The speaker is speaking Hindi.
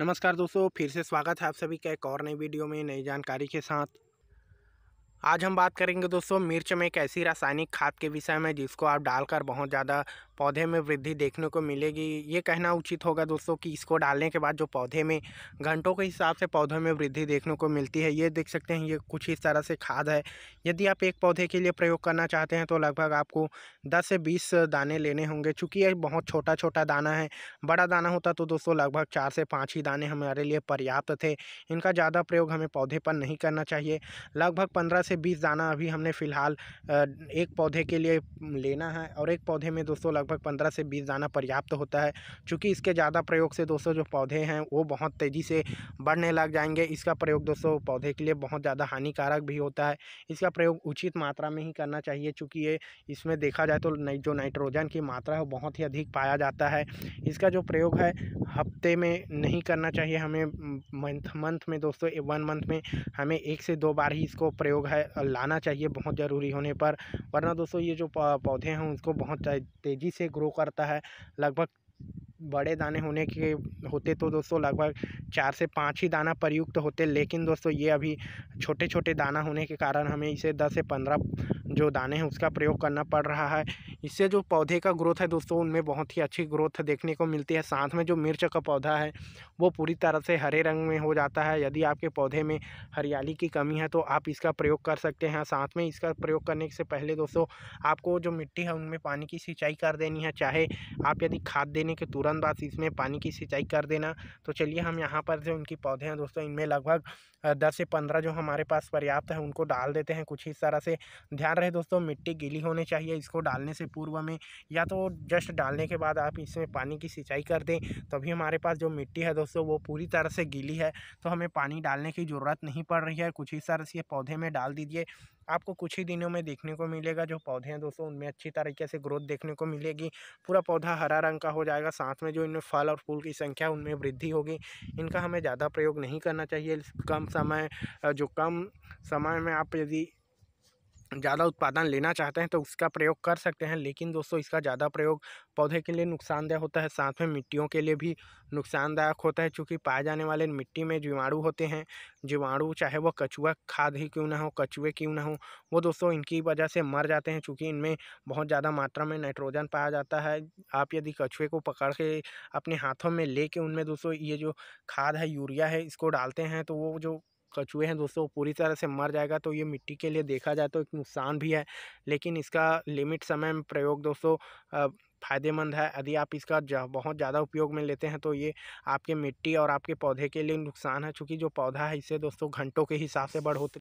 नमस्कार दोस्तों फिर से स्वागत है आप सभी का एक और नई वीडियो में नई जानकारी के साथ आज हम बात करेंगे दोस्तों मिर्च में एक ऐसी रासायनिक खाद के विषय में जिसको आप डालकर बहुत ज़्यादा पौधे में वृद्धि देखने को मिलेगी ये कहना उचित होगा दोस्तों कि इसको डालने के बाद जो पौधे में घंटों के हिसाब से पौधे में वृद्धि देखने को मिलती है ये देख सकते हैं ये कुछ इस तरह से खाद है यदि आप एक पौधे के लिए प्रयोग करना चाहते हैं तो लगभग आपको दस से बीस दाने लेने होंगे चूँकि ये बहुत छोटा छोटा दाना है बड़ा दाना होता तो दोस्तों लगभग चार से पाँच ही दाने हमारे लिए पर्याप्त थे इनका ज़्यादा प्रयोग हमें पौधे पर नहीं करना चाहिए लगभग पंद्रह से बीस दाना अभी हमने फ़िलहाल एक पौधे के लिए लेना है और एक पौधे में दोस्तों लगभग लगभग पंद्रह से बीस दाना पर्याप्त होता है चूँकि इसके ज़्यादा प्रयोग से दोस्तों जो पौधे हैं वो बहुत तेज़ी से बढ़ने लग जाएंगे इसका प्रयोग दोस्तों पौधे के लिए बहुत ज़्यादा हानिकारक भी होता है इसका प्रयोग उचित मात्रा में ही करना चाहिए चूँकि ये इसमें देखा जाए तो जो नाइट्रोजन की मात्रा है वो बहुत ही अधिक पाया जाता है इसका जो प्रयोग है हफ्ते में नहीं करना चाहिए हमें मंथ मंथ में दोस्तों वन मंथ में हमें एक से दो बार ही इसको प्रयोग है लाना चाहिए बहुत ज़रूरी होने पर वरना दोस्तों ये जो पौधे हैं उसको बहुत तेज़ी से ग्रो करता है लगभग बड़े दाने होने के होते तो दोस्तों लगभग चार से पाँच ही दाना प्रयुक्त तो होते लेकिन दोस्तों ये अभी छोटे छोटे दाना होने के कारण हमें इसे दस से पंद्रह जो दाने हैं उसका प्रयोग करना पड़ रहा है इससे जो पौधे का ग्रोथ है दोस्तों उनमें बहुत ही अच्छी ग्रोथ देखने को मिलती है साथ में जो मिर्च का पौधा है वो पूरी तरह से हरे रंग में हो जाता है यदि आपके पौधे में हरियाली की कमी है तो आप इसका प्रयोग कर सकते हैं साथ में इसका प्रयोग करने से पहले दोस्तों आपको जो मिट्टी है उनमें पानी की सिंचाई कर देनी है चाहे आप यदि खाद देने के तुरंत बाद इसमें पानी की सिंचाई कर देना तो चलिए हम यहाँ पर जो उनकी पौधे हैं दोस्तों इनमें लगभग दस से पंद्रह जो हमारे पास पर्याप्त है उनको डाल देते हैं कुछ इस तरह से ध्यान रहे दोस्तों मिट्टी गीली होनी चाहिए इसको डालने से पूर्व में या तो जस्ट डालने के बाद आप इसमें पानी की सिंचाई कर दें तभी हमारे पास जो मिट्टी है दोस्तों वो पूरी तरह से गीली है तो हमें पानी डालने की ज़रूरत नहीं पड़ रही है कुछ ही तरह से पौधे में डाल दीजिए आपको कुछ ही दिनों में देखने को मिलेगा जो पौधे हैं दोस्तों उनमें अच्छी तरीके से ग्रोथ देखने को मिलेगी पूरा पौधा हरा रंग का हो जाएगा साथ में जो इनमें फल और फूल की संख्या उनमें वृद्धि होगी इनका हमें ज़्यादा प्रयोग नहीं करना चाहिए कम समय जो कम समय में आप यदि ज़्यादा उत्पादन लेना चाहते हैं तो उसका प्रयोग कर सकते हैं लेकिन दोस्तों इसका ज़्यादा प्रयोग पौधे के लिए नुकसानदायक होता है साथ में मिट्टियों के लिए भी नुकसानदायक होता है क्योंकि पाए जाने वाले मिट्टी में जीवाणु होते हैं जीवाणु चाहे वह कछुआ खाद ही क्यों ना हो कछुए क्यों ना हो वो दोस्तों इनकी वजह से मर जाते हैं चूँकि इनमें बहुत ज़्यादा मात्रा में नाइट्रोजन पाया जाता है आप यदि कछुए को पकड़ के अपने हाथों में ले कर उनमें दोस्तों ये जो खाद है यूरिया है इसको डालते हैं तो वो जो कछुए हैं दोस्तों पूरी तरह से मर जाएगा तो ये मिट्टी के लिए देखा जाए तो एक नुकसान भी है लेकिन इसका लिमिट समय में प्रयोग दोस्तों फ़ायदेमंद है यदि आप इसका बहुत ज़्यादा उपयोग में लेते हैं तो ये आपके मिट्टी और आपके पौधे के लिए नुकसान है चूँकि जो पौधा है इसे दोस्तों घंटों के हिसाब से बढ़ोत